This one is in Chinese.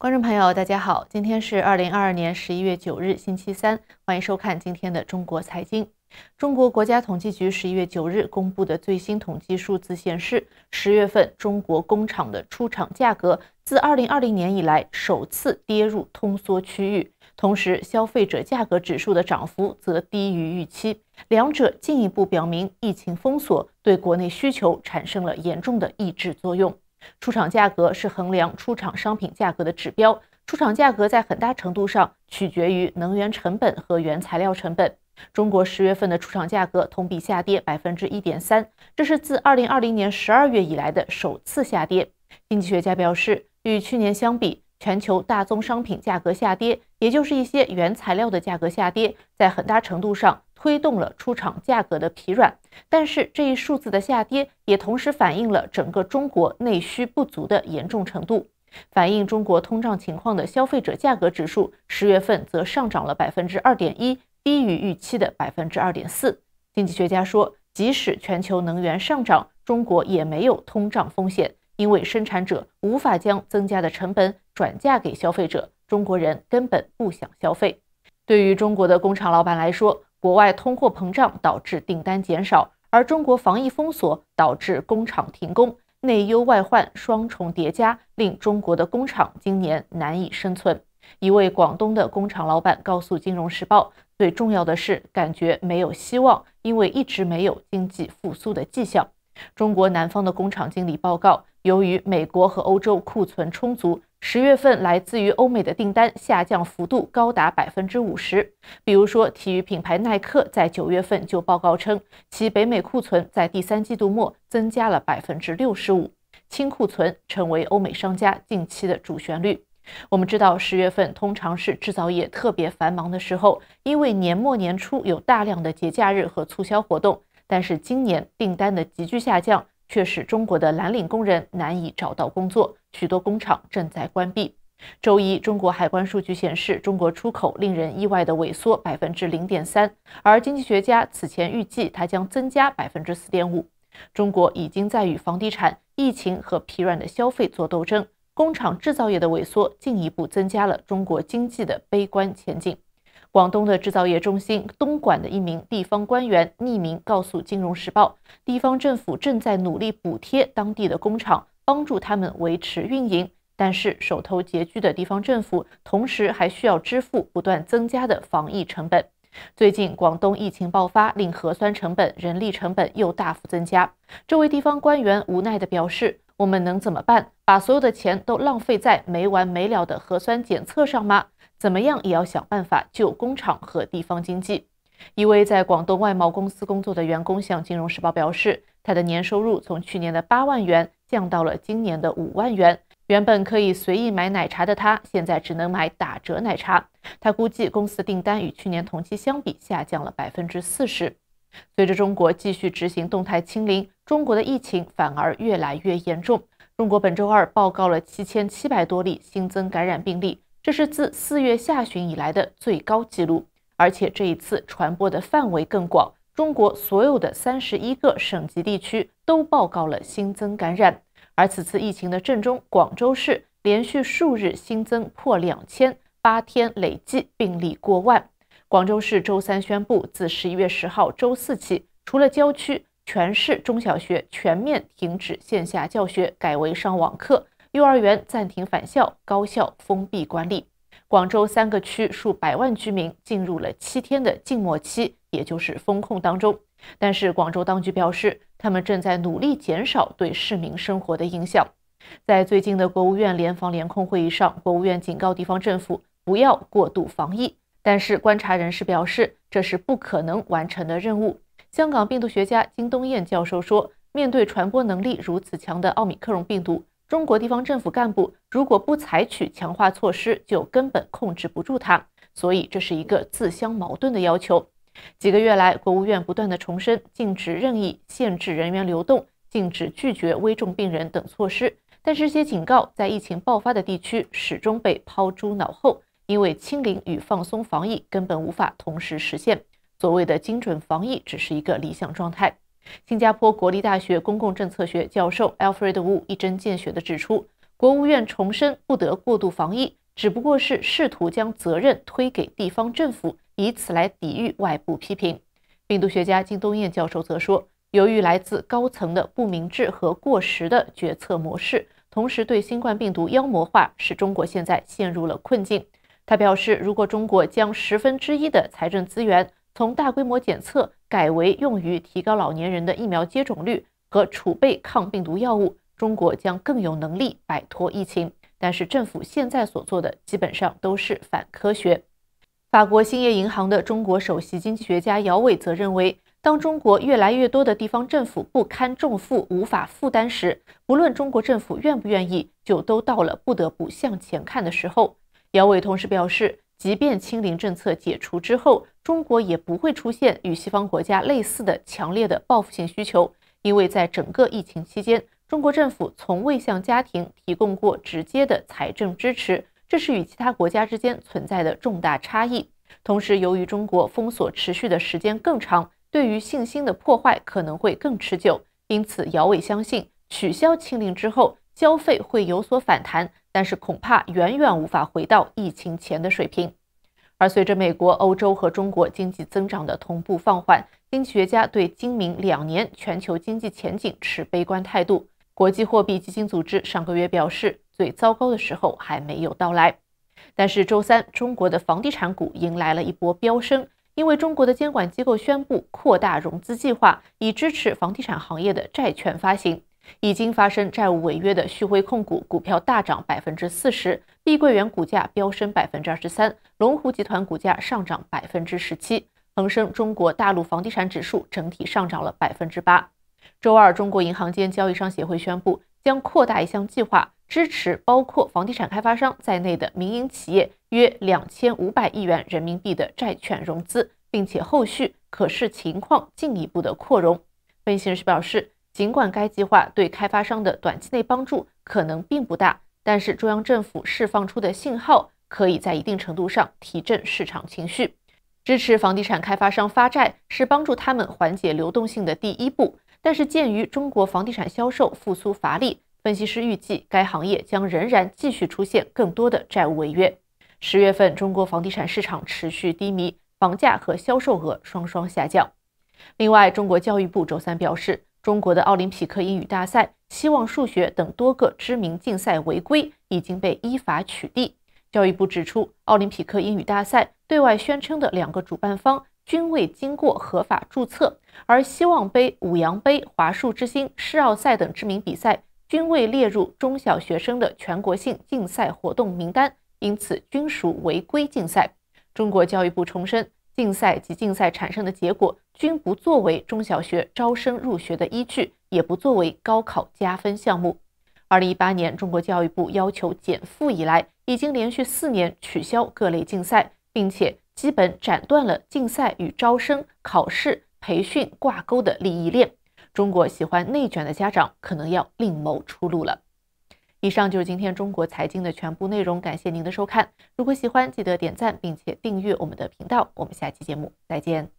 观众朋友，大家好，今天是二零二二年十一月九日，星期三，欢迎收看今天的中国财经。中国国家统计局十一月九日公布的最新统计数字显示，十月份中国工厂的出厂价格自二零二零年以来首次跌入通缩区域，同时消费者价格指数的涨幅则低于预期，两者进一步表明疫情封锁对国内需求产生了严重的抑制作用。出厂价格是衡量出厂商品价格的指标。出厂价格在很大程度上取决于能源成本和原材料成本。中国十月份的出厂价格同比下跌百分之一点三，这是自二零二零年十二月以来的首次下跌。经济学家表示，与去年相比，全球大宗商品价格下跌，也就是一些原材料的价格下跌，在很大程度上。推动了出厂价格的疲软，但是这一数字的下跌也同时反映了整个中国内需不足的严重程度。反映中国通胀情况的消费者价格指数十月份则上涨了百分之二点一，低于预期的百分之二点四。经济学家说，即使全球能源上涨，中国也没有通胀风险，因为生产者无法将增加的成本转嫁给消费者，中国人根本不想消费。对于中国的工厂老板来说，国外通货膨胀导致订单减少，而中国防疫封锁导致工厂停工，内忧外患双重叠加，令中国的工厂今年难以生存。一位广东的工厂老板告诉《金融时报》，最重要的是感觉没有希望，因为一直没有经济复苏的迹象。中国南方的工厂经理报告，由于美国和欧洲库存充足。十月份来自于欧美的订单下降幅度高达百分之五十。比如说，体育品牌耐克在九月份就报告称，其北美库存在第三季度末增加了百分之六十五。清库存成为欧美商家近期的主旋律。我们知道，十月份通常是制造业特别繁忙的时候，因为年末年初有大量的节假日和促销活动。但是今年订单的急剧下降。却使中国的蓝领工人难以找到工作，许多工厂正在关闭。周一，中国海关数据显示，中国出口令人意外的萎缩百分之零点三，而经济学家此前预计它将增加百分之四点五。中国已经在与房地产、疫情和疲软的消费做斗争，工厂制造业的萎缩进一步增加了中国经济的悲观前景。广东的制造业中心东莞的一名地方官员匿名告诉《金融时报》，地方政府正在努力补贴当地的工厂，帮助他们维持运营。但是手头拮据的地方政府，同时还需要支付不断增加的防疫成本。最近广东疫情爆发，令核酸成本、人力成本又大幅增加。这位地方官员无奈地表示。我们能怎么办？把所有的钱都浪费在没完没了的核酸检测上吗？怎么样也要想办法救工厂和地方经济。一位在广东外贸公司工作的员工向《金融时报》表示，他的年收入从去年的八万元降到了今年的五万元。原本可以随意买奶茶的他，现在只能买打折奶茶。他估计公司订单与去年同期相比下降了百分之四十。随着中国继续执行动态清零，中国的疫情反而越来越严重。中国本周二报告了七千七百多例新增感染病例，这是自四月下旬以来的最高纪录。而且这一次传播的范围更广，中国所有的三十一个省级地区都报告了新增感染。而此次疫情的正中，广州市连续数日新增破两千，八天累计病例过万。广州市周三宣布，自十一月十号周四起，除了郊区，全市中小学全面停止线下教学，改为上网课；幼儿园暂停返校，高校封闭管理。广州三个区数百万居民进入了七天的静默期，也就是封控当中。但是，广州当局表示，他们正在努力减少对市民生活的影响。在最近的国务院联防联控会议上，国务院警告地方政府不要过度防疫。但是，观察人士表示，这是不可能完成的任务。香港病毒学家金东彦教授说：“面对传播能力如此强的奥密克戎病毒，中国地方政府干部如果不采取强化措施，就根本控制不住它。所以，这是一个自相矛盾的要求。”几个月来，国务院不断地重申禁止任意限制人员流动、禁止拒绝危重病人等措施，但是这些警告在疫情爆发的地区始终被抛诸脑后。因为清零与放松防疫根本无法同时实现，所谓的精准防疫只是一个理想状态。新加坡国立大学公共政策学教授 Alfred Wu 一针见血地指出，国务院重申不得过度防疫，只不过是试图将责任推给地方政府，以此来抵御外部批评。病毒学家金东彦教授则说，由于来自高层的不明智和过时的决策模式，同时对新冠病毒妖魔化，使中国现在陷入了困境。他表示，如果中国将十分之一的财政资源从大规模检测改为用于提高老年人的疫苗接种率和储备抗病毒药物，中国将更有能力摆脱疫情。但是，政府现在所做的基本上都是反科学。法国兴业银行的中国首席经济学家姚伟则认为，当中国越来越多的地方政府不堪重负、无法负担时，不论中国政府愿不愿意，就都到了不得不向前看的时候。姚伟同时表示，即便清零政策解除之后，中国也不会出现与西方国家类似的强烈的报复性需求，因为在整个疫情期间，中国政府从未向家庭提供过直接的财政支持，这是与其他国家之间存在的重大差异。同时，由于中国封锁持续的时间更长，对于信心的破坏可能会更持久，因此姚伟相信，取消清零之后，消费会有所反弹。但是恐怕远远无法回到疫情前的水平，而随着美国、欧洲和中国经济增长的同步放缓，经济学家对今明两年全球经济前景持悲观态度。国际货币基金组织上个月表示，最糟糕的时候还没有到来。但是周三，中国的房地产股迎来了一波飙升，因为中国的监管机构宣布扩大融资计划，以支持房地产行业的债券发行。已经发生债务违约的旭辉控股股票大涨百分之四十，碧桂园股价飙升百分之二十三，龙湖集团股价上涨百分之十七，恒生中国大陆房地产指数整体上涨了百分之八。周二，中国银行间交易商协会宣布将扩大一项计划，支持包括房地产开发商在内的民营企业约两千五百亿元人民币的债券融资，并且后续可视情况进一步的扩容。分析人士表示。尽管该计划对开发商的短期内帮助可能并不大，但是中央政府释放出的信号可以在一定程度上提振市场情绪。支持房地产开发商发债是帮助他们缓解流动性的第一步，但是鉴于中国房地产销售复苏乏力，分析师预计该行业将仍然继续出现更多的债务违约。十月份，中国房地产市场持续低迷，房价和销售额双双下降。另外，中国教育部周三表示。中国的奥林匹克英语大赛、希望数学等多个知名竞赛违规，已经被依法取缔。教育部指出，奥林匹克英语大赛对外宣称的两个主办方均未经过合法注册，而希望杯、五羊杯、华数之星、世奥赛等知名比赛均未列入中小学生的全国性竞赛活动名单，因此均属违规竞赛。中国教育部重申。竞赛及竞赛产生的结果均不作为中小学招生入学的依据，也不作为高考加分项目。二零一八年，中国教育部要求减负以来，已经连续四年取消各类竞赛，并且基本斩断了竞赛与招生、考试、培训挂钩的利益链。中国喜欢内卷的家长可能要另谋出路了。以上就是今天中国财经的全部内容，感谢您的收看。如果喜欢，记得点赞并且订阅我们的频道。我们下期节目再见。